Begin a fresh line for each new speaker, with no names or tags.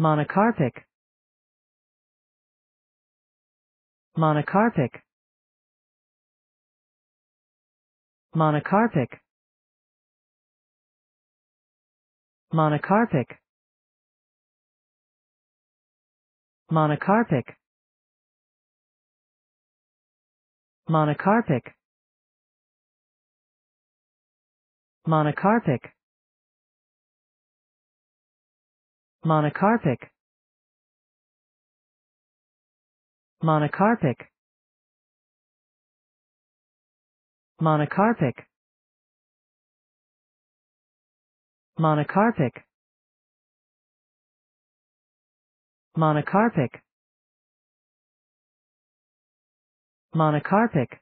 monocarpic monocarpic monocarpic monocarpic monocarpic monocarpic monocarpic monocarpic monocarpic monocarpic monocarpic monocarpic monocarpic